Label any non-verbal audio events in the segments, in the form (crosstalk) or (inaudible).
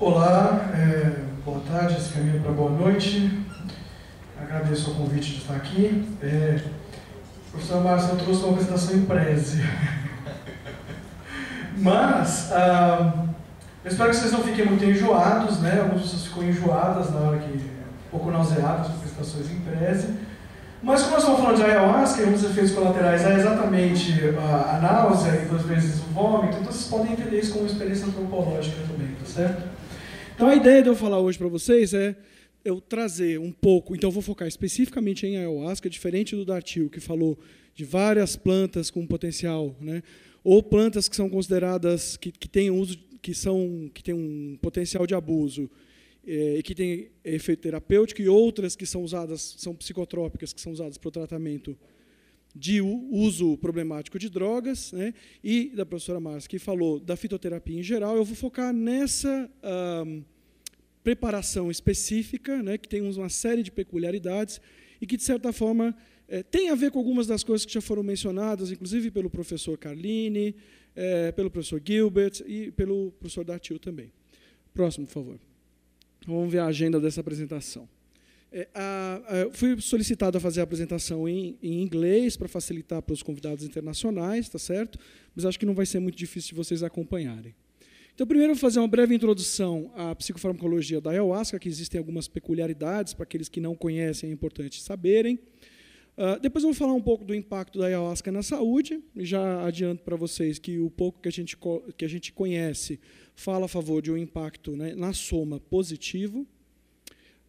Olá, é, boa tarde, esse caminho é para boa noite. Agradeço o convite de estar aqui. É, o professor Márcio trouxe uma apresentação em prese. (laughs) Mas, ah, eu espero que vocês não fiquem muito enjoados, né? Algumas pessoas ficam enjoadas na hora que. um pouco nauseadas com apresentações em prese. Mas, como nós estamos falando de ayahuasca, um dos efeitos colaterais é exatamente a, a náusea e, às vezes, o vômito, então vocês podem entender isso como uma experiência antropológica também, tá certo? Então a ideia de eu falar hoje para vocês é eu trazer um pouco, então eu vou focar especificamente em ayahuasca, diferente do Dartil, que falou de várias plantas com potencial, né? ou plantas que são consideradas, que, que têm uso, que, são, que têm um potencial de abuso, eh, e que têm efeito terapêutico, e outras que são usadas, são psicotrópicas, que são usadas para o tratamento de uso problemático de drogas, né, e da professora Márcia, que falou da fitoterapia em geral, eu vou focar nessa hum, preparação específica, né, que tem uma série de peculiaridades e que, de certa forma, é, tem a ver com algumas das coisas que já foram mencionadas, inclusive pelo professor Carlini, é, pelo professor Gilbert e pelo professor Datil também. Próximo, por favor. Vamos ver a agenda dessa apresentação. É, a, a, fui solicitado a fazer a apresentação em, em inglês para facilitar para os convidados internacionais, tá certo? Mas acho que não vai ser muito difícil de vocês acompanharem. Então, primeiro, vou fazer uma breve introdução à psicofarmacologia da ayahuasca, que existem algumas peculiaridades para aqueles que não conhecem, é importante saberem. Uh, depois, vou falar um pouco do impacto da ayahuasca na saúde. Já adianto para vocês que o pouco que a gente, que a gente conhece fala a favor de um impacto né, na soma positivo,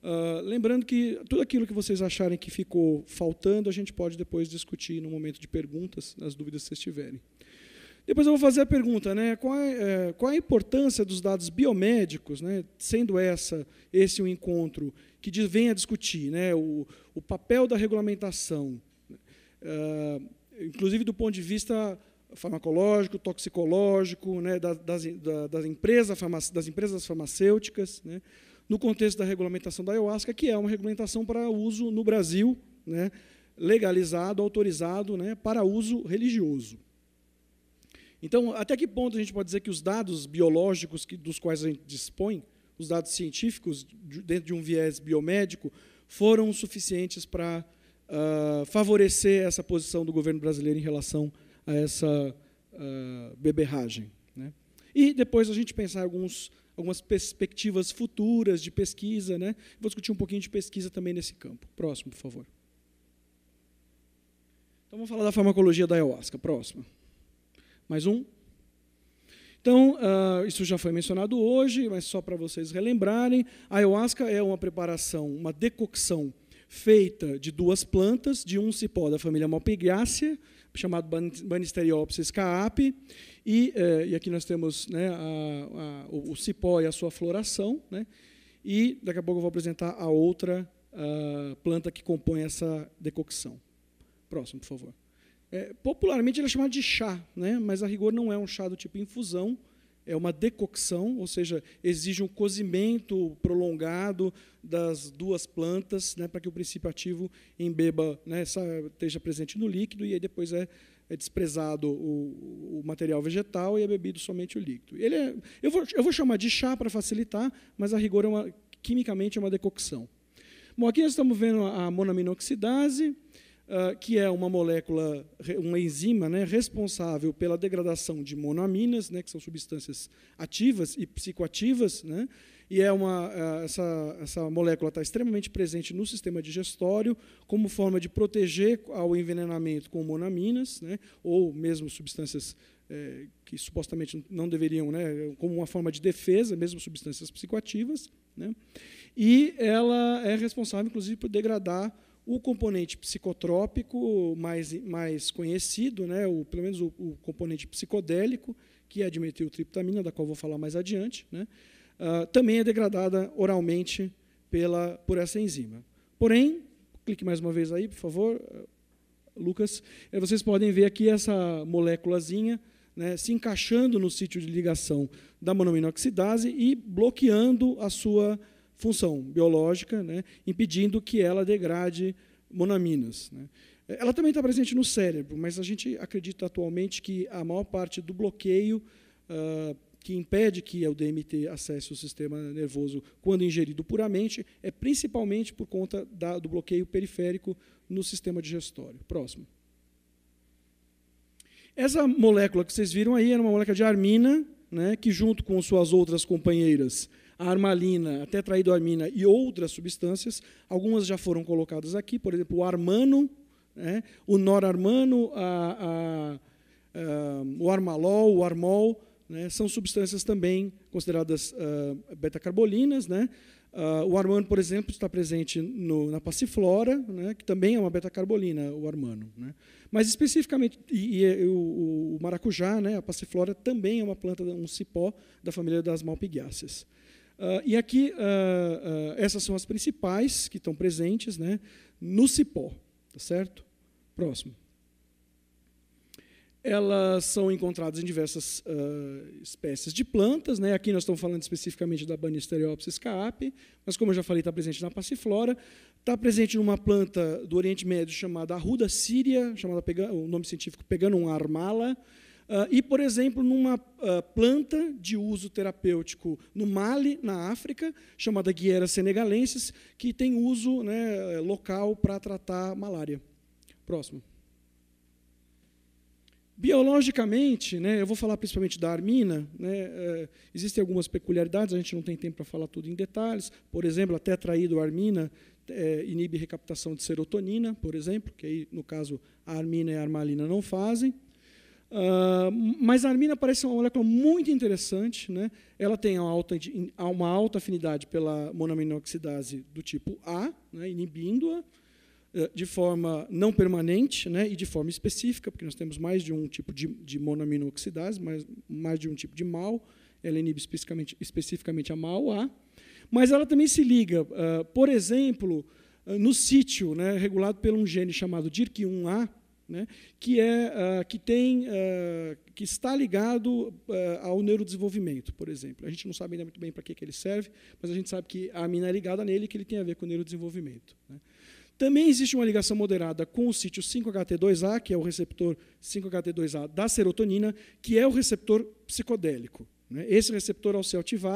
Uh, lembrando que tudo aquilo que vocês acharem que ficou faltando, a gente pode depois discutir no momento de perguntas, nas dúvidas que vocês tiverem. Depois eu vou fazer a pergunta, né? Qual, é, é, qual é a importância dos dados biomédicos, né? Sendo essa esse o um encontro que vem a discutir, né? O, o papel da regulamentação, uh, inclusive do ponto de vista farmacológico, toxicológico, né? das, das, das empresas, das empresas farmacêuticas, né? no contexto da regulamentação da ayahuasca, que é uma regulamentação para uso no Brasil, né, legalizado, autorizado, né, para uso religioso. Então, até que ponto a gente pode dizer que os dados biológicos que, dos quais a gente dispõe, os dados científicos, de, dentro de um viés biomédico, foram suficientes para uh, favorecer essa posição do governo brasileiro em relação a essa uh, beberragem? Né? E depois a gente pensar alguns algumas perspectivas futuras de pesquisa. Né? Vou discutir um pouquinho de pesquisa também nesse campo. Próximo, por favor. Então, vamos falar da farmacologia da ayahuasca. Próximo. Mais um. Então, uh, isso já foi mencionado hoje, mas só para vocês relembrarem, a ayahuasca é uma preparação, uma decocção feita de duas plantas, de um cipó da família Malpighiaceae, chamado Banisteriopsis caapi, e, é, e aqui nós temos né, a, a, o, cipó e a sua floração, né, e daqui a pouco eu vou apresentar a outra a planta que compõe essa decocção. Próximo, por favor. É, popularmente ele é chamado de chá, né, mas a rigor não é um chá do tipo infusão, é uma decocção, ou seja, exige um cozimento prolongado das duas plantas né, para que o princípio ativo embeba, né, esteja presente no líquido e aí depois é, é desprezado o, o, material vegetal e é bebido somente o líquido. Ele é, eu, vou, eu vou chamar de chá para facilitar, mas a rigor é uma, quimicamente é uma decocção. Bom, aqui nós estamos vendo a monaminoxidase, ah, que é uma molécula, uma enzima né, responsável pela degradação de monoaminas, né, que são substâncias ativas e psicoativas, né, e é uma, ah, essa, essa molécula está extremamente presente no sistema digestório como forma de proteger ao envenenamento com monaminas, né, ou mesmo substâncias é, que supostamente não deveriam, né, como uma forma de defesa, mesmo substâncias psicoativas. Né, e ela é responsável, inclusive, por degradar o componente psicotrópico mais, mais conhecido, né, o, pelo menos o, o componente psicodélico, que é a dimetiltriptamina, da qual vou falar mais adiante, né, uh, também é degradada oralmente pela, por essa enzima. Porém, clique mais uma vez aí, por favor, ah, Lucas, eh, vocês podem ver aqui essa moléculazinha né, se encaixando no sítio de ligação da monoaminoxidase e bloqueando a sua função biológica, né, impedindo que ela degrade monaminas. Né. Ela também está presente no cérebro, mas a gente acredita atualmente que a maior parte do bloqueio uh, que impede que o DMT acesse o sistema nervoso quando ingerido puramente é principalmente por conta da, do bloqueio periférico no sistema digestório. Próximo. Essa molécula que vocês viram aí era uma molécula de armina, né, que junto com suas outras companheiras a armalina, a tetraidroamina e outras substâncias. Algumas já foram colocadas aqui, por exemplo, o armano, né, o norarmano, a, a, a, o armalol, o armol, né, são substâncias também consideradas uh, beta-carbolinas. Né, Uh, o armano, por exemplo, está presente no, na passiflora, né, que também é uma beta-carbolina, o armano. Né? Mas especificamente, e, e o, o, maracujá, né, a passiflora, também é uma planta, um cipó da família das malpighiáceas. Uh, e aqui, uh, uh, essas são as principais que estão presentes né, no cipó, tá certo? Próximo. Elas são encontradas em diversas espécies de plantas. Né? Aqui nós estamos falando especificamente da Banisteriopsis caapi, mas, como eu já falei, está presente na passiflora. Está presente numa planta do Oriente Médio chamada Arruda síria, chamada, o nome científico pegando um armala, Uh, e, por exemplo, numa uh, planta de uso terapêutico no Mali, na África, chamada Guiera senegalensis, que tem uso né, eh, local para tratar malária. Próximo. Biologicamente, né, eu vou falar principalmente da armina, né, uh, existem algumas peculiaridades, a gente não tem tempo para falar tudo em detalhes, por exemplo, até traído, a armina é, inibe recaptação de serotonina, por exemplo, que aí, no caso, a armina e a armalina não fazem. Uh, mas a armina parece uma molécula muito interessante. Né? Ela tem uma alta, uma alta afinidade pela monoaminoxidase do tipo A, né, inibindo-a eh, de forma não permanente né, e de forma específica, porque nós temos mais de um tipo de, de monoaminoxidase, mais, mais de um tipo de mal. Ela inibe especificamente, especificamente a mal A. Mas ela também se liga, uh, por exemplo, ah, no sítio, né, regulado por um gene chamado DIRC1A, né, que, é, uh, que, tem, uh, que está ligado uh, ao neurodesenvolvimento, por exemplo. A gente não sabe ainda muito bem para que, que ele serve, mas a gente sabe que a amina é ligada nele e que ele tem a ver com o neurodesenvolvimento. Né. Também existe uma ligação moderada com o sítio 5-HT2A, que é o receptor 5-HT2A da serotonina, que é o receptor psicodélico. Né? Esse receptor ao é,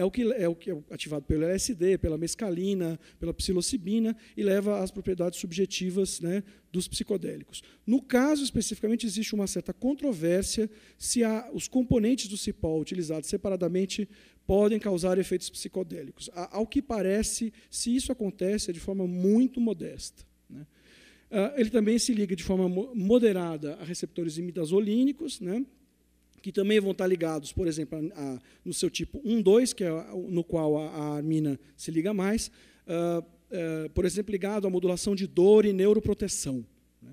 é o, que, é o que é ativado pelo LSD, pela mescalina, pela psilocibina e leva às propriedades subjetivas né, dos psicodélicos. No caso, especificamente, existe uma certa controvérsia se há, os componentes do CIPOL utilizados separadamente podem causar efeitos psicodélicos. Ao que parece, se isso acontece, é de forma muito modesta. Né? Ah, ele também se liga de forma moderada a receptores imidazolínicos, né? que também vão estar ligados, por exemplo, a, a, no seu tipo 12, que é no qual a, a armina se liga mais, uh, uh, por exemplo, ligado à modulação de dor e neuroproteção. Né?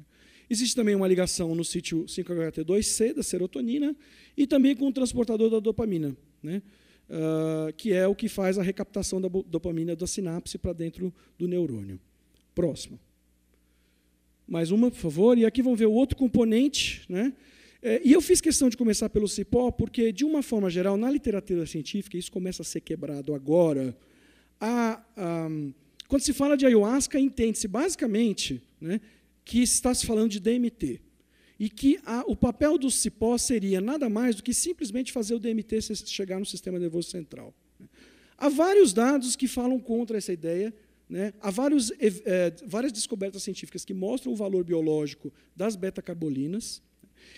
Existe também uma ligação no sítio 5-HT2C da serotonina e também com o transportador da dopamina, né? uh, que é o que faz a recaptação da dopamina da sinapse para dentro do neurônio. Próximo. Mais uma, por favor. E aqui vão ver o outro componente, né? É, e eu fiz questão de começar pelo cipó, porque, de uma forma geral, na literatura científica, isso começa a ser quebrado agora. A, a, quando se fala de ayahuasca, entende-se basicamente né, que está se falando de DMT. E que a, o papel do cipó seria nada mais do que simplesmente fazer o DMT chegar no sistema nervoso central. Né. Há vários dados que falam contra essa ideia, né? Há vários, é, várias descobertas científicas que mostram o valor biológico das beta-carbolinas,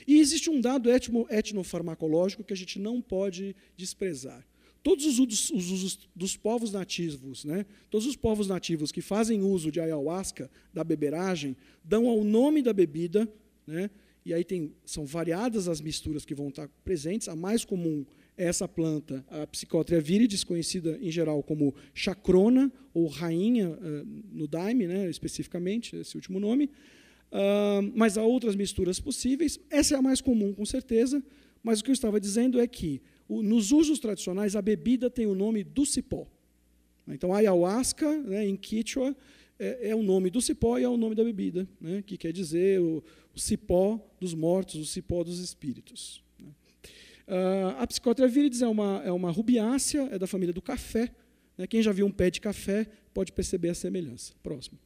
e existe um dado etnofarmacológico que a gente não pode desprezar. Todos os usos os, dos povos nativos, né? todos os povos nativos que fazem uso de ayahuasca, da beberagem, dão ao nome da bebida, né? e aí tem, são variadas as misturas que vão estar presentes. A mais comum é essa planta, a Psicótria viridis, conhecida em geral como chacrona, ou rainha ah, no daime, né? especificamente, esse último nome. Uh, mas há outras misturas possíveis. Essa é a mais comum, com certeza. Mas o que eu estava dizendo é que, o, nos usos tradicionais, a bebida tem o nome do cipó. Então, ayahuasca, né, em Quichua, é, é, o nome do cipó e é o nome da bebida, né, que quer dizer o, o, cipó dos mortos, o cipó dos espíritos. Uh, a Psicotra viridis é uma, é uma rubiácea, é da família do café. Né, quem já viu um pé de café pode perceber a semelhança. Próximo.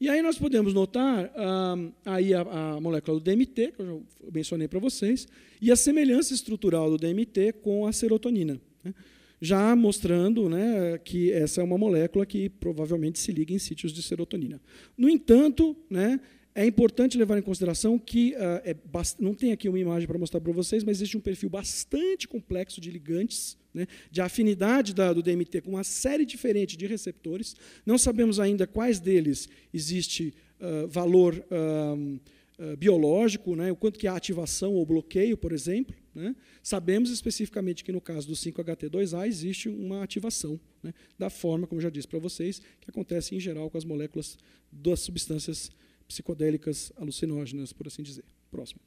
E aí nós podemos notar ah, aí a, a, molécula do DMT, que eu já mencionei para vocês, e a semelhança estrutural do DMT com a serotonina. Né? Já mostrando né, que essa é uma molécula que provavelmente se liga em sítios de serotonina. No entanto, né, é importante levar em consideração que, uh, é não tem aqui uma imagem para mostrar para vocês, mas existe um perfil bastante complexo de ligantes, né, de afinidade da, do DMT com uma série diferente de receptores. Não sabemos ainda quais deles existe uh, valor uh, biológico, né, o quanto que há ativação ou bloqueio, por exemplo. Né? Sabemos especificamente que no caso do 5-HT2A existe uma ativação, né, da forma, como já disse para vocês, que acontece em geral com as moléculas das substâncias biológicas psicodélicas alucinógenas, por assim dizer. Próximo.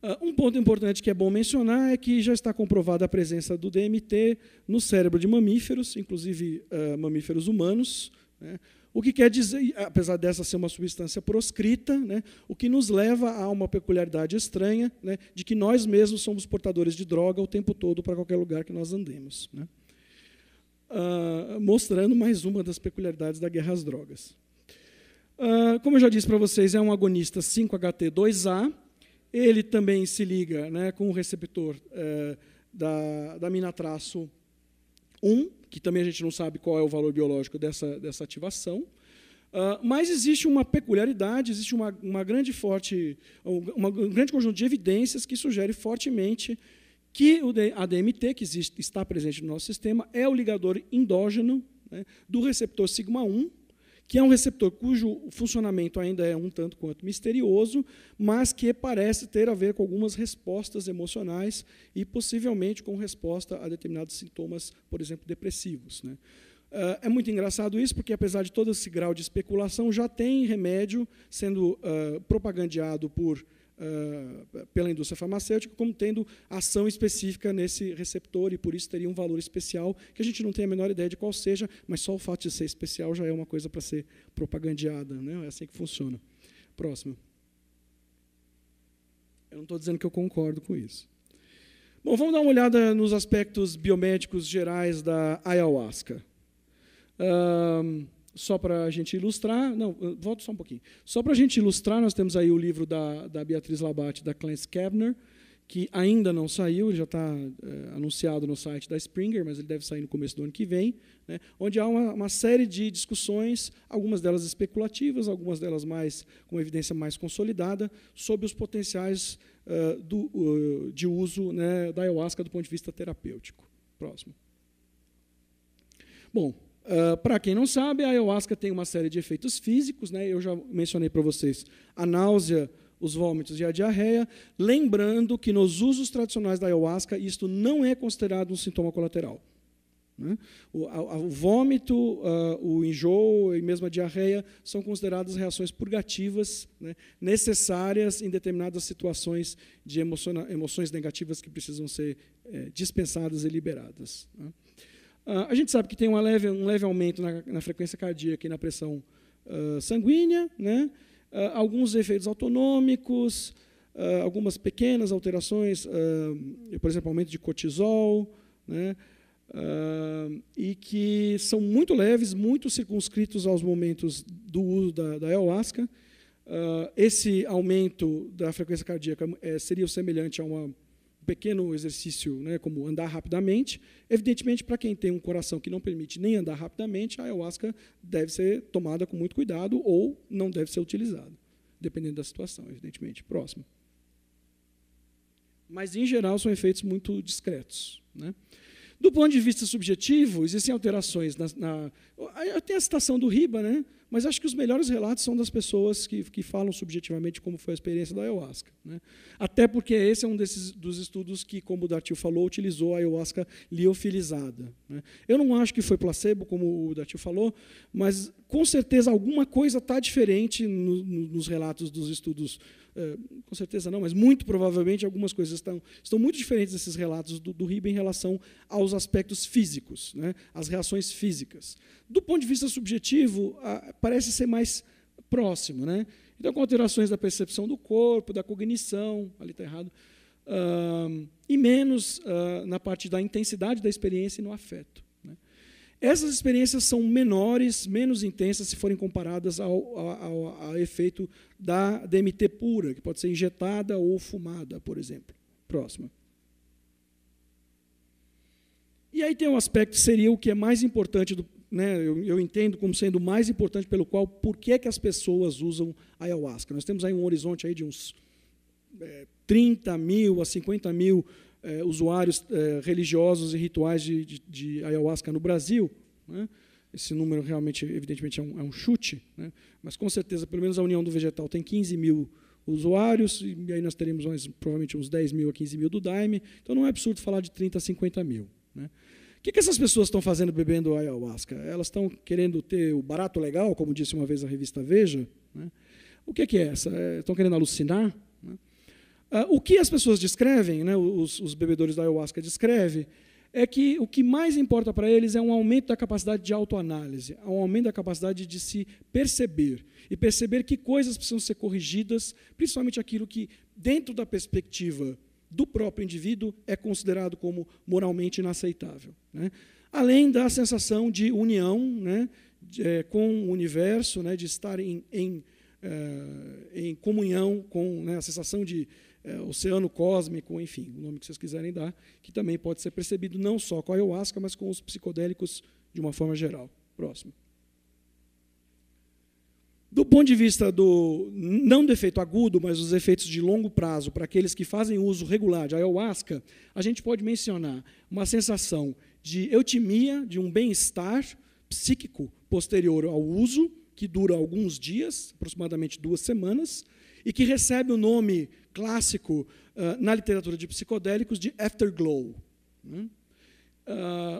Ah, um ponto importante que é bom mencionar é que já está comprovada a presença do DMT no cérebro de mamíferos, inclusive uh, mamíferos humanos, né? o que quer dizer, apesar dessa ser uma substância proscrita, né? o que nos leva a uma peculiaridade estranha né? de que nós mesmos somos portadores de droga o tempo todo para qualquer lugar que nós andemos. Uh, mostrando mais uma das peculiaridades da guerra às drogas. Uh, como eu já disse para vocês, é um agonista 5-HT2A. Ele também se liga né, com o receptor uh, da, da mina traço 1, que também a gente não sabe qual é o valor biológico dessa, dessa ativação. Uh, mas existe uma peculiaridade, existe uma, uma grande forte, um grande conjunto de evidências que sugere fortemente que o ADMT, que existe, está presente no nosso sistema, é o ligador endógeno né, do receptor sigma 1, que é um receptor cujo funcionamento ainda é um tanto quanto misterioso, mas que parece ter a ver com algumas respostas emocionais e possivelmente com resposta a determinados sintomas, por exemplo, depressivos. Né? Uh, é muito engraçado isso, porque apesar de todo esse grau de especulação, já tem remédio sendo uh, propagandeado por ah, pela indústria farmacêutica como tendo ação específica nesse receptor e por isso teria um valor especial que a gente não tem a menor ideia de qual seja, mas só o fato de ser especial já é uma coisa para ser propagandeada, né? É assim que funciona. Próximo. Eu não estou dizendo que eu concordo com isso. Bom, vamos dar uma olhada nos aspectos biomédicos gerais da ayahuasca. Um, só para a gente ilustrar, não, volto só um pouquinho. Só para a gente ilustrar, nós temos aí o livro da, da Beatriz Labate, da Clance Kavner, que ainda não saiu, ele já está é, eh, anunciado no site da Springer, mas ele deve sair no começo do ano que vem, né, onde há uma, uma, série de discussões, algumas delas especulativas, algumas delas mais com evidência mais consolidada, sobre os potenciais uh, do, uh, de uso né, da ayahuasca do ponto de vista terapêutico. Próximo. Bom, Uh, ah, para quem não sabe, a ayahuasca tem uma série de efeitos físicos, né? eu já mencionei para vocês a náusea, os vômitos e a diarreia. Lembrando que nos usos tradicionais da ayahuasca, isto não é considerado um sintoma colateral. Né? O, a, o, vômito, uh, o enjoo e mesmo a diarreia são consideradas reações purgativas né, necessárias em determinadas situações de emoções negativas que precisam ser é, dispensadas e liberadas. Né? Ah, a gente sabe que tem uma leve, um leve aumento na, na frequência cardíaca e na pressão uh, sanguínea, né? Uh, alguns efeitos autonômicos, uh, algumas pequenas alterações, por exemplo, aumento de cortisol, né? e que são muito leves, muito circunscritos aos momentos do uso da, da ayahuasca. esse aumento da frequência cardíaca é, seria semelhante a uma pequeno exercício, né, como andar rapidamente. Evidentemente, para quem tem um coração que não permite nem andar rapidamente, a ayahuasca deve ser tomada com muito cuidado ou não deve ser utilizada, dependendo da situação, evidentemente. Próximo. Mas, em geral, são efeitos muito discretos. Né? Do ponto de vista subjetivo, existem alterações. Na, na, a citação do Riba, né? mas acho que os melhores relatos são das pessoas que, que falam subjetivamente como foi a experiência da ayahuasca. Né? Até porque esse é um desses, dos estudos que, como o Dartil falou, utilizou a ayahuasca liofilizada. Né? Eu não acho que foi placebo, como o Dartil falou, mas com certeza alguma coisa está diferente no, no, nos relatos dos estudos é, com certeza não, mas muito provavelmente algumas coisas estão, estão muito diferentes desses relatos do, do Ribe em relação aos aspectos físicos, né, as reações físicas. Do ponto de vista subjetivo, parece ser mais próximo. Né? Então, com alterações da percepção do corpo, da cognição, ali está errado, uh, e menos ah, na parte da intensidade da experiência e no afeto. Essas experiências são menores, menos intensas, se forem comparadas ao, ao, ao, efeito da DMT pura, que pode ser injetada ou fumada, por exemplo. Próxima. E aí tem um aspecto que seria o que é mais importante, do, né, eu, eu entendo como sendo o mais importante pelo qual, por que, é que as pessoas usam ayahuasca. Nós temos aí um horizonte aí de uns é, 30 mil a 50 mil é, usuários é, religiosos e rituais de, de, de ayahuasca no Brasil. Né? Esse número realmente, evidentemente, é um, é um chute, né? mas com certeza, pelo menos a União do Vegetal tem 15 mil usuários, e aí nós teremos mais, provavelmente uns 10 mil a 15 mil do Daime, então não é absurdo falar de 30 a 50 mil. Né? O que, que essas pessoas estão fazendo bebendo ayahuasca? Elas estão querendo ter o barato legal, como disse uma vez a revista Veja? Né? O que, que é essa? É, estão querendo alucinar? Uh, o que as pessoas descrevem, né, os, os bebedores da ayahuasca descrevem, é que o que mais importa para eles é um aumento da capacidade de autoanálise, é um aumento da capacidade de se perceber e perceber que coisas precisam ser corrigidas, principalmente aquilo que, dentro da perspectiva do próprio indivíduo, é considerado como moralmente inaceitável. Né? Além da sensação de união né, de, é, com o universo, né, de estar em, em, eh, em comunhão com né, a sensação de é, oceano cósmico, enfim, o nome que vocês quiserem dar, que também pode ser percebido não só com a ayahuasca, mas com os psicodélicos de uma forma geral. Próximo. Do ponto de vista do não do efeito agudo, mas dos efeitos de longo prazo para aqueles que fazem uso regular de ayahuasca, a gente pode mencionar uma sensação de eutimia, de um bem-estar psíquico posterior ao uso, que dura alguns dias, aproximadamente duas semanas, e que recebe o nome clássico uh, na literatura de psicodélicos de afterglow. Né?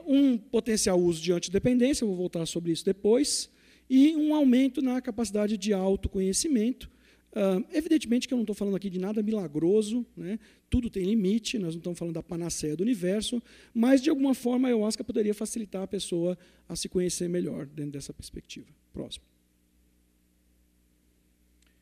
Uh, um potencial uso de antidependência, vou voltar sobre isso depois, e um aumento na capacidade de autoconhecimento. Uh, evidentemente que eu não estou falando aqui de nada milagroso, né? tudo tem limite, nós não estamos falando da panaceia do universo, mas de alguma forma a ayahuasca poderia facilitar a pessoa a se conhecer melhor dentro dessa perspectiva. Próximo.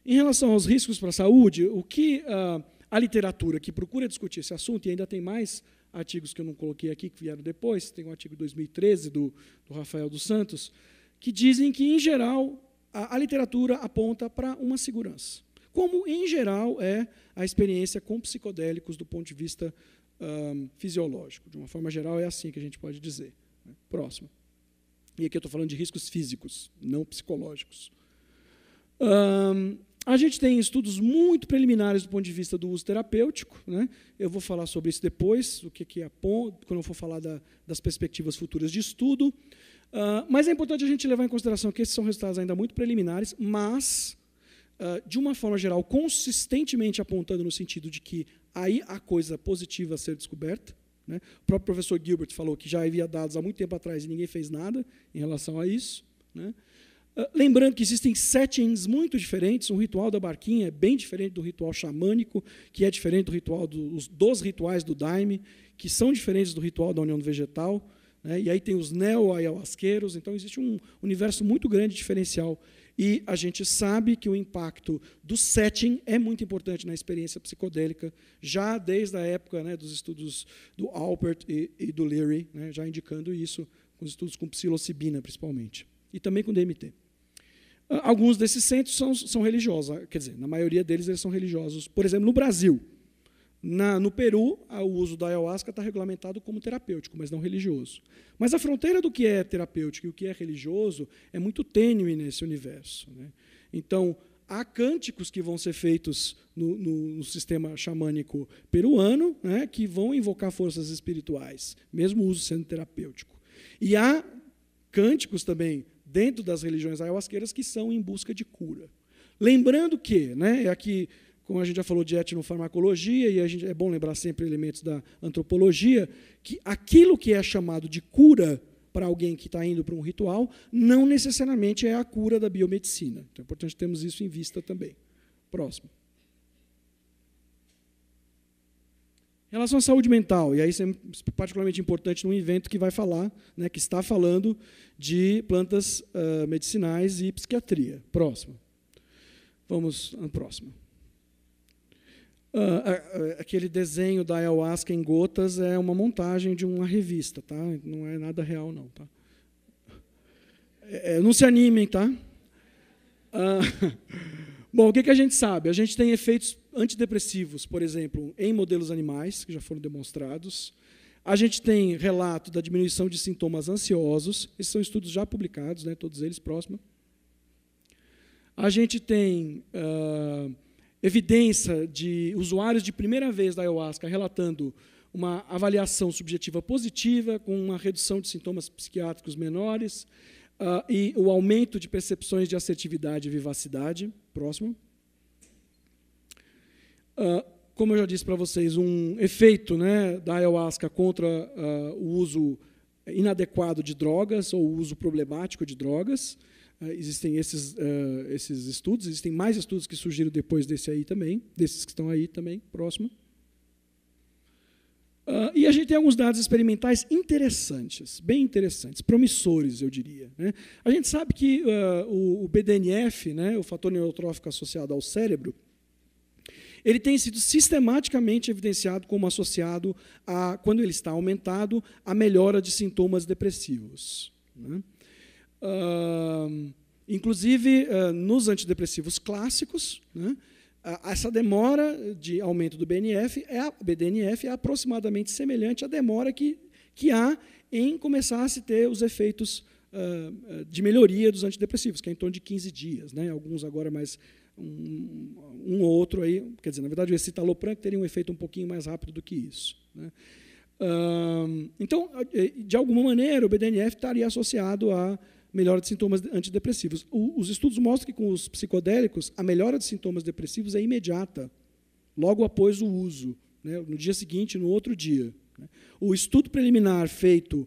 Em relação aos riscos para a saúde, o que uh, a literatura que procura discutir esse assunto, e ainda tem mais artigos que eu não coloquei aqui, que vieram depois, tem um artigo de 2013 do, do Rafael dos Santos, que dizem que, em geral, a, a literatura aponta para uma segurança. Como, em geral, é a experiência com psicodélicos do ponto de vista ah, fisiológico. De uma forma geral, é assim que a gente pode dizer. Né? Próximo. E aqui eu estou falando de riscos físicos, não psicológicos. Um, a gente tem estudos muito preliminares do ponto de vista do uso terapêutico. Né? Eu vou falar sobre isso depois, o que, é ponto, quando eu for falar da, das perspectivas futuras de estudo. Uh, mas é importante a gente levar em consideração que esses são resultados ainda muito preliminares, mas, uh, de uma forma geral, consistentemente apontando no sentido de que aí há coisa positiva a ser descoberta. Né? O próprio professor Gilbert falou que já havia dados há muito tempo atrás e ninguém fez nada em relação a isso. Né? Ah, lembrando que existem settings muito diferentes, o ritual da barquinha é bem diferente do ritual xamânico, que é diferente do ritual dos, dos rituais do daime, que são diferentes do ritual da união vegetal. Né? E aí tem os neo-ayahuasqueiros, então existe um universo muito grande diferencial. E a gente sabe que o impacto do setting é muito importante na experiência psicodélica, já desde a época né, dos estudos do Alpert e, e do Leary, né, já indicando isso, com os estudos com psilocibina, principalmente. E também com DMT. Alguns desses centros são, são religiosos, ah, quer dizer, na maioria deles eles são religiosos. Por exemplo, no Brasil, na, no Peru, ah, o uso da ayahuasca está regulamentado como terapêutico, mas não religioso. Mas a fronteira do que é terapêutico e o que é religioso é muito tênue nesse universo. Né? Então, há cânticos que vão ser feitos no, no, no sistema xamânico peruano, né, que vão invocar forças espirituais, mesmo o uso sendo terapêutico. E há cânticos também dentro das religiões ayahuasqueiras que são em busca de cura. Lembrando que, né, é aqui, como a gente já falou de etnofarmacologia, e a gente, é bom lembrar sempre elementos da antropologia, que aquilo que é chamado de cura para alguém que está indo para um ritual não necessariamente é a cura da biomedicina. Então é importante termos isso em vista também. Próximo. Em relação à saúde mental, e aí isso é particularmente importante num evento que vai falar, né, que está falando de plantas uh, medicinais e psiquiatria. Próximo. Vamos ao próximo. Uh, ah, aquele desenho da ayahuasca em gotas é uma montagem de uma revista, tá? Não é nada real, não, tá? É, é não se animem, tá? Uh, (laughs) Bom, o que, que a gente sabe? A gente tem efeitos antidepressivos, por exemplo, em modelos animais, que já foram demonstrados. A gente tem relato da diminuição de sintomas ansiosos, esses são estudos já publicados, né, todos eles próximos. A gente tem uh, evidência de usuários de primeira vez da ayahuasca relatando uma avaliação subjetiva positiva, com uma redução de sintomas psiquiátricos menores uh, e o aumento de percepções de assertividade e vivacidade. Próximo. Uh, como eu já disse para vocês, um efeito né, da ayahuasca contra uh, o uso inadequado de drogas ou o uso problemático de drogas. Uh, existem esses, esses estudos, existem mais estudos que surgiram depois desse aí também, desses que estão aí também, próximo. Uh, e a gente tem alguns dados experimentais interessantes, bem interessantes, promissores, eu diria. Né? A gente sabe que uh, o, o, BDNF, né, o fator neurotrófico associado ao cérebro, ele tem sido sistematicamente evidenciado como associado, a, quando ele está aumentado, a melhora de sintomas depressivos. Né? Uh, inclusive, nos antidepressivos clássicos, né, essa demora de aumento do BNF é, a, BDNF é aproximadamente semelhante à demora que, que há em começar a se ter os efeitos uh, de melhoria dos antidepressivos, que é em torno de 15 dias. Né? Alguns agora mais um, um ou outro aí, quer dizer, na verdade o escitalopram teria um efeito um pouquinho mais rápido do que isso. Né? Uh, então, eh, de alguma maneira, o BDNF estaria associado a melhora de sintomas antidepressivos. O, os estudos mostram que com os psicodélicos, a melhora de sintomas depressivos é imediata, logo após o uso, né, no dia seguinte, no outro dia. Né. O estudo preliminar feito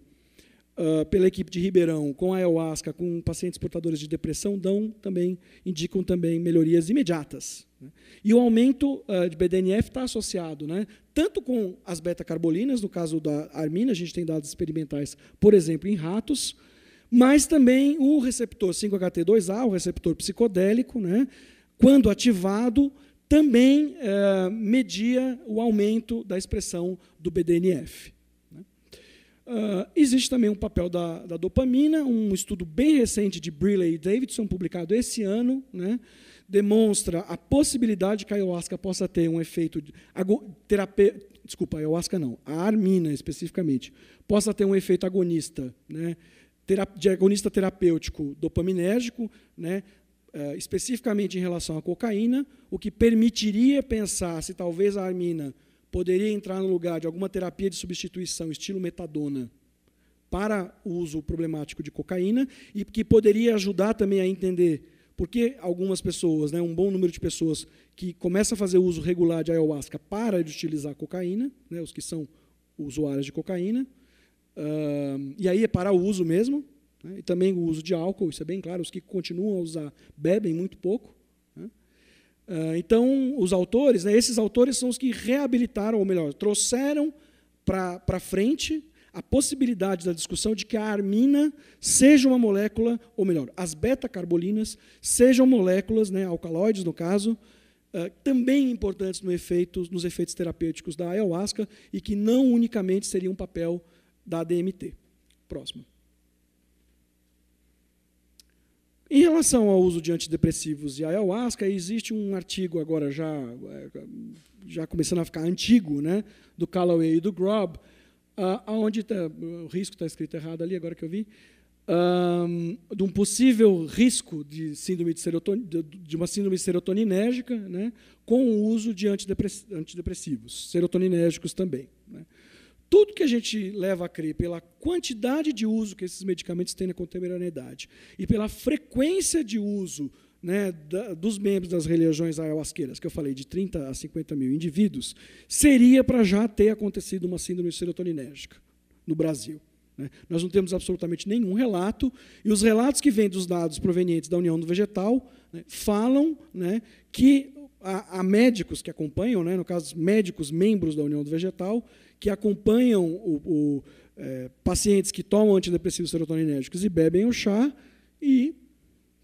uh, pela equipe de Ribeirão com a ayahuasca, com pacientes portadores de depressão, dão também indicam também melhorias imediatas. Né. E o aumento uh, de BDNF está associado né, tanto com as beta-carbolinas, no caso da armina, a gente tem dados experimentais, por exemplo, em ratos, mas também o receptor 5-HT2A, o receptor psicodélico, né, quando ativado, também eh, media o aumento da expressão do BDNF. Uh, né. ah, existe também um papel da, da, dopamina, um estudo bem recente de Brilley e Davidson, publicado esse ano, né, demonstra a possibilidade que a ayahuasca possa ter um efeito terapê... Desculpa, a ayahuasca não, a armina especificamente, possa ter um efeito agonista né, terap de agonista terapêutico dopaminérgico, né, uh, especificamente em relação à cocaína, o que permitiria pensar se talvez a armina poderia entrar no lugar de alguma terapia de substituição, estilo metadona, para o uso problemático de cocaína, e que poderia ajudar também a entender por que algumas pessoas, né, um bom número de pessoas que começa a fazer uso regular de ayahuasca para de utilizar cocaína, né, os que são usuários de cocaína, Uh, e aí é parar o uso mesmo, né? e também o uso de álcool, isso é bem claro, os que continuam a usar bebem muito pouco. Né? Uh, então, os autores, né, esses autores são os que reabilitaram, ou melhor, trouxeram para frente a possibilidade da discussão de que a armina seja uma molécula, ou melhor, as beta-carbolinas sejam moléculas, né, alcaloides no caso, uh, também importantes no efeito, nos efeitos terapêuticos da ayahuasca e que não unicamente seriam um papel da DMT. Próximo. Em relação ao uso de antidepressivos e ayahuasca, existe um artigo agora já, eh, já começando a ficar antigo, né, do Calloway e do Grob, ah, aonde tá, o risco está escrito errado ali, agora que eu vi, um, ah, de um possível risco de, síndrome de, de, de uma síndrome serotoninérgica né, com o uso de antidepress, antidepressivos, serotoninérgicos também. Né tudo que a gente leva a crer pela quantidade de uso que esses medicamentos têm na contemporaneidade e pela frequência de uso né, da, dos membros das religiões ayahuasqueiras, que eu falei, de 30 a 50 mil indivíduos, seria para já ter acontecido uma síndrome serotoninérgica no Brasil. Né? Nós não temos absolutamente nenhum relato, e os relatos que vêm dos dados provenientes da União do Vegetal né, falam né, que há, médicos que acompanham, né, no caso, médicos membros da União do Vegetal, que acompanham o, o é, pacientes que tomam antidepressivos serotoninérgicos e bebem o chá, e,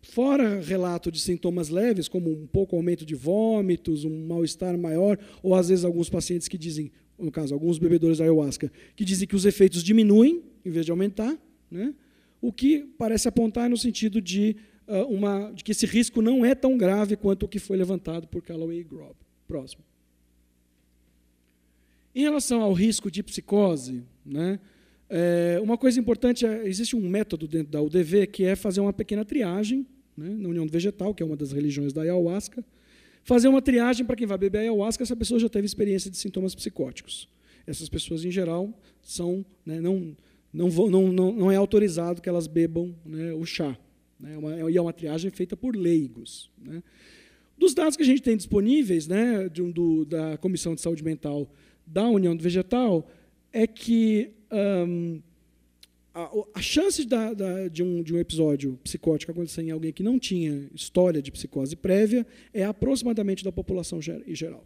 fora relato de sintomas leves, como um pouco aumento de vômitos, um mal-estar maior, ou às vezes alguns pacientes que dizem, no caso, alguns bebedores da ayahuasca, que dizem que os efeitos diminuem em vez de aumentar, né? o que parece apontar no sentido de ah, uma, de que esse risco não é tão grave quanto o que foi levantado por Callaway e Grob. Próximo. Em relação ao risco de psicose, né, é, uma coisa importante é, existe um método dentro da UDV que é fazer uma pequena triagem né, na União Vegetal, que é uma das religiões da ayahuasca, fazer uma triagem para quem vai beber ayahuasca, essa pessoa já teve experiência de sintomas psicóticos. Essas pessoas, em geral, são, né, não, não, vão, não, não, não é autorizado que elas bebam né, o chá né, é uma, é, e é uma triagem feita por leigos. Né. Dos dados que a gente tem disponíveis, né, de, do, da Comissão de Saúde Mental da União do Vegetal, é que hum, a, a, chance da, da, de, um, de, um, episódio psicótico acontecer em alguém que não tinha história de psicose prévia é aproximadamente da população ger, em geral.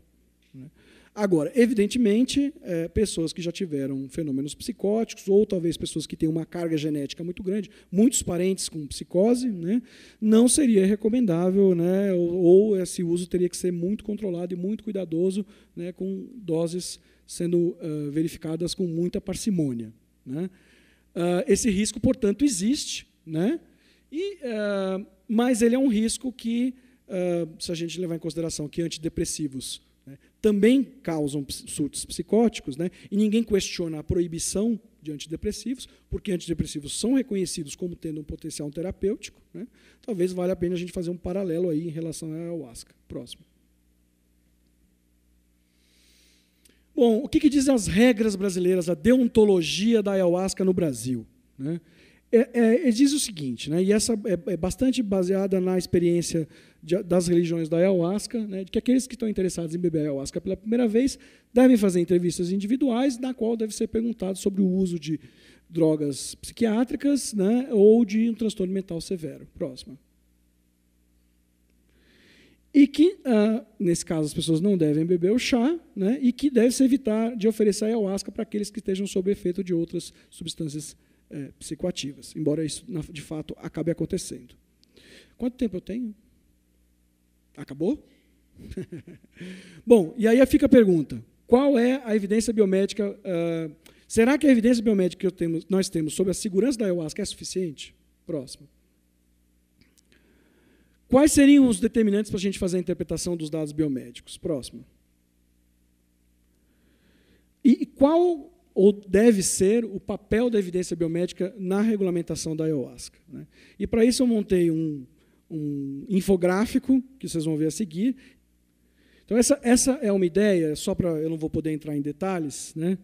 Né. Agora, evidentemente, é, pessoas que já tiveram fenômenos psicóticos, ou talvez pessoas que têm uma carga genética muito grande, muitos parentes com psicose, né, não seria recomendável, né, ou, ou, esse uso teria que ser muito controlado e muito cuidadoso, né, com doses sendo uh, verificadas com muita parcimônia. Né. Uh, esse risco, portanto, existe, né, e, uh, mas ele é um risco que, se a gente levar em consideração que antidepressivos também causam surtos psicóticos, né? e ninguém questiona a proibição de antidepressivos, porque antidepressivos são reconhecidos como tendo um potencial terapêutico. Né? Talvez valha a pena a gente fazer um paralelo aí em relação à ayahuasca. Próximo. Bom, o que, que dizem as regras brasileiras, a deontologia da ayahuasca no Brasil? Né? é, é, ele diz o seguinte, né, e essa é, é bastante baseada na experiência de, das religiões da ayahuasca, né, de que aqueles que estão interessados em beber ayahuasca pela primeira vez devem fazer entrevistas individuais, na qual deve ser perguntado sobre o uso de drogas psiquiátricas né, ou de um transtorno mental severo. Próxima. E que, ah, nesse caso, as pessoas não devem beber o chá, né, e que deve-se evitar de oferecer ayahuasca para aqueles que estejam sob efeito de outras substâncias é, psicoativas, embora isso de fato acabe acontecendo. Quanto tempo eu tenho? Acabou? (laughs) Bom, e aí fica a pergunta: qual é a evidência biomédica? Uh, será que a evidência biomédica que temos, nós temos sobre a segurança da ayahuasca é suficiente? Próximo. Quais seriam os determinantes para a gente fazer a interpretação dos dados biomédicos? Próximo. E qual ou deve ser, o papel da evidência biomédica na regulamentação da ayahuasca. Né? E para isso eu montei um, um infográfico, que vocês vão ver a seguir. Então, essa, essa é uma ideia, só para. Eu não vou poder entrar em detalhes, né?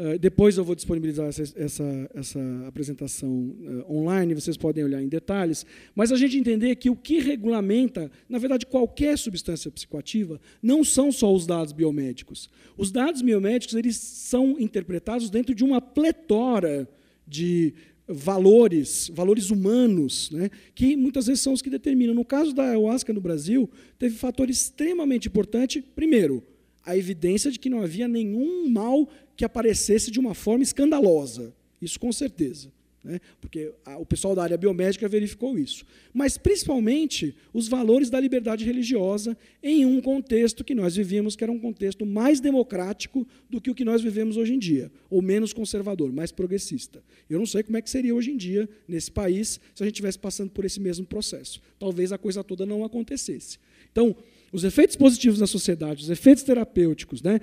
Ah, depois eu vou disponibilizar essa, essa, essa apresentação uh, online, vocês podem olhar em detalhes. Mas a gente entender que o que regulamenta, na verdade, qualquer substância psicoativa, não são só os dados biomédicos. Os dados biomédicos eles são interpretados dentro de uma pletora de valores, valores humanos, né, que muitas vezes são os que determinam. No caso da ayahuasca no Brasil, teve um fator extremamente importante. Primeiro, a evidência de que não havia nenhum mal que aparecesse de uma forma escandalosa. Isso com certeza. Né? Porque a, o pessoal da área biomédica verificou isso. Mas, principalmente, os valores da liberdade religiosa em um contexto que nós vivíamos, que era um contexto mais democrático do que o que nós vivemos hoje em dia, ou menos conservador, mais progressista. Eu não sei como é que seria hoje em dia, nesse país, se a gente estivesse passando por esse mesmo processo. Talvez a coisa toda não acontecesse. Então, os efeitos positivos na sociedade, os efeitos terapêuticos, né?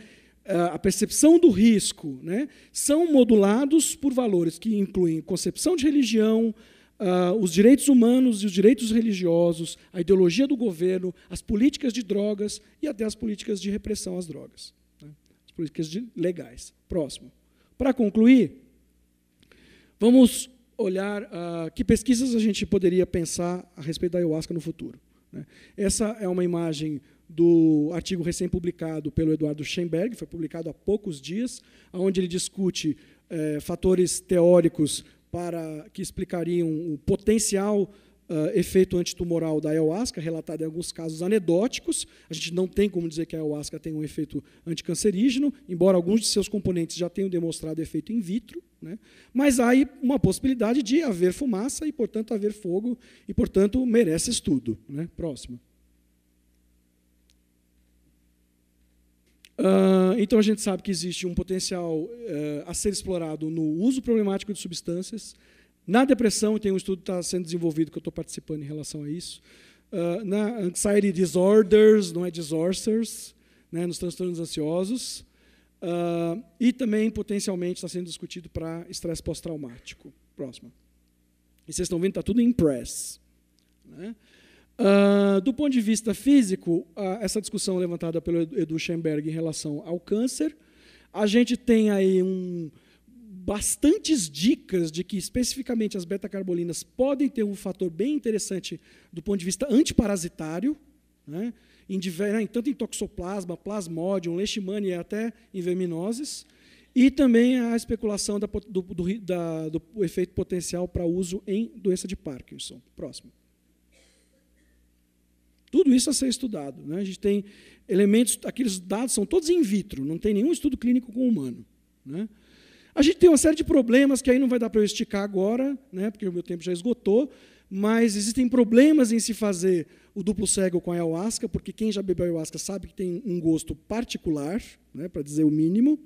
Ah, a percepção do risco, né, são modulados por valores que incluem concepção de religião, Uh, os direitos humanos e os direitos religiosos, a ideologia do governo, as políticas de drogas e até as políticas de repressão às drogas, né? as políticas de, legais. Próximo. Para concluir, vamos olhar uh, que pesquisas a gente poderia pensar a respeito da ayahuasca no futuro. Né? Essa é uma imagem do artigo recém-publicado pelo Eduardo Schenberg, foi publicado há poucos dias, onde ele discute é, fatores teóricos para que explicariam o potencial Uh, efeito antitumoral da ayahuasca, relatado em alguns casos anedóticos. A gente não tem como dizer que a ayahuasca tem um efeito anticancerígeno, embora alguns de seus componentes já tenham demonstrado efeito in vitro. Né? Mas há aí uma possibilidade de haver fumaça e, portanto, haver fogo, e, portanto, merece estudo. Né? Próximo. Uh, então a gente sabe que existe um potencial uh, a ser explorado no uso problemático de substâncias, na depressão, tem um estudo que está sendo desenvolvido que eu estou participando em relação a isso, uh, na anxiety disorders, não é disorders, né, nos transtornos ansiosos, ah, e também potencialmente está sendo discutido para estresse pós-traumático. Próximo. E vocês estão vendo, está tudo em press. Né? Uh, do ponto de vista físico, uh, essa discussão levantada pelo Edu Schemberg em relação ao câncer, a gente tem aí um, bastantes dicas de que especificamente as beta-carbolinas podem ter um fator bem interessante do ponto de vista antiparasitário, né, em diver, né, tanto em toxoplasma, plasmodium, leishmania e até em verminoses, e também a especulação da, do, do, da, do efeito potencial para uso em doença de Parkinson. Próximo. Tudo isso a ser estudado. Né? A gente tem elementos, aqueles dados são todos in vitro, não tem nenhum estudo clínico com humano. Né? A gente tem uma série de problemas que aí não vai dar para eu esticar agora, né, porque o meu tempo já esgotou, mas existem problemas em se fazer o duplo cego com a ayahuasca, porque quem já bebeu ayahuasca sabe que tem um gosto particular, né, para dizer o mínimo,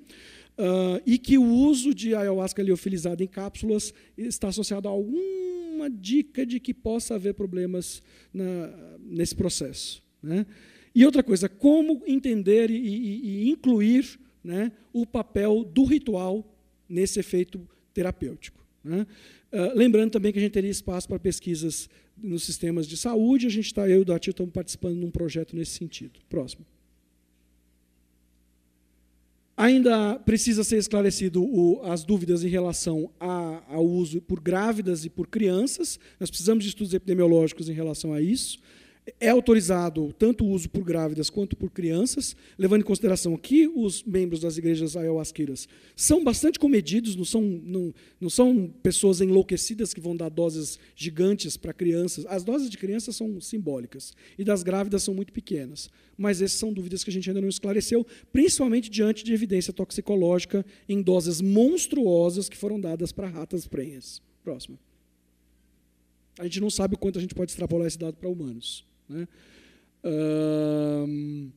uh, e que o uso de ayahuasca liofilizada em cápsulas está associado a alguma dica de que possa haver problemas na, nesse processo. Né? E outra coisa, como entender e, e, e incluir né, o papel do ritual nesse efeito terapêutico. Né? Uh, lembrando também que a gente teria espaço para pesquisas nos sistemas de saúde, a gente está, eu e o Dati estamos participando de um projeto nesse sentido. Próximo. Ainda precisa ser esclarecido o, as dúvidas em relação a, ao uso por grávidas e por crianças. Nós precisamos de estudos epidemiológicos em relação a isso é autorizado tanto o uso por grávidas quanto por crianças, levando em consideração que os membros das igrejas ayahuasqueiras são bastante comedidos, não são, não, não são pessoas enlouquecidas que vão dar doses gigantes para crianças. As doses de crianças são simbólicas e das grávidas são muito pequenas. Mas essas são dúvidas que a gente ainda não esclareceu, principalmente diante de evidência toxicológica em doses monstruosas que foram dadas para ratas prenhas. Próximo. A gente não sabe o quanto a gente pode extrapolar esse dado para humanos. Né? Hum,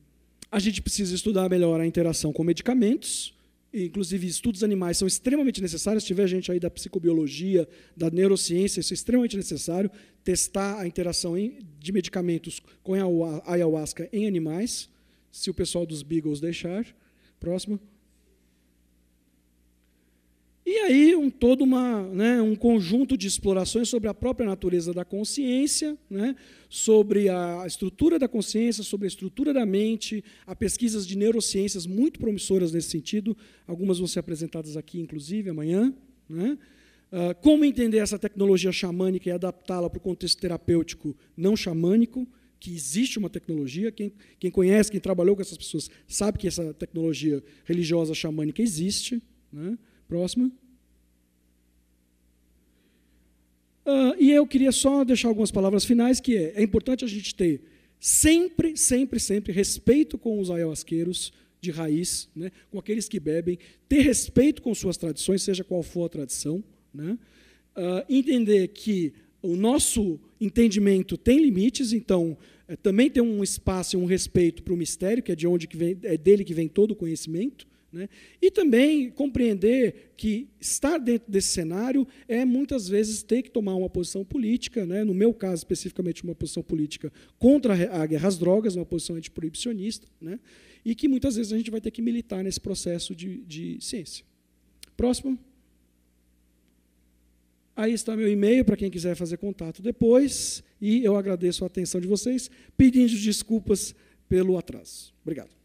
a gente precisa estudar melhor a interação com medicamentos. Inclusive, estudos animais são extremamente necessários. Se tiver gente aí da psicobiologia, da neurociência, isso é extremamente necessário. Testar a interação de medicamentos com a ayahuasca em animais, se o pessoal dos Beagles deixar. Próximo. E aí um todo uma, né, um conjunto de explorações sobre a própria natureza da consciência, né, sobre a estrutura da consciência, sobre a estrutura da mente, há pesquisas de neurociências muito promissoras nesse sentido, algumas vão ser apresentadas aqui, inclusive, amanhã. Né? Uh, como entender essa tecnologia xamânica e adaptá-la para o contexto terapêutico não xamânico, que existe uma tecnologia, quem, quem conhece, quem trabalhou com essas pessoas, sabe que essa tecnologia religiosa xamânica existe, né? Próxima. Uh, e eu queria só deixar algumas palavras finais, que é, é importante a gente ter sempre, sempre, sempre respeito com os ayahuasqueiros de raiz, né, com aqueles que bebem, ter respeito com suas tradições, seja qual for a tradição, né, uh, entender que o nosso entendimento tem limites, então é, também tem um espaço e um respeito para o mistério, que é de onde que vem, é dele que vem todo o conhecimento, né? E também compreender que estar dentro desse cenário é muitas vezes ter que tomar uma posição política, né? no meu caso especificamente uma posição política contra a guerra às drogas, uma posição antiproibicionista, né? e que muitas vezes a gente vai ter que militar nesse processo de, de ciência. Próximo. Aí está meu e-mail para quem quiser fazer contato depois, e eu agradeço a atenção de vocês, pedindo desculpas pelo atraso. Obrigado.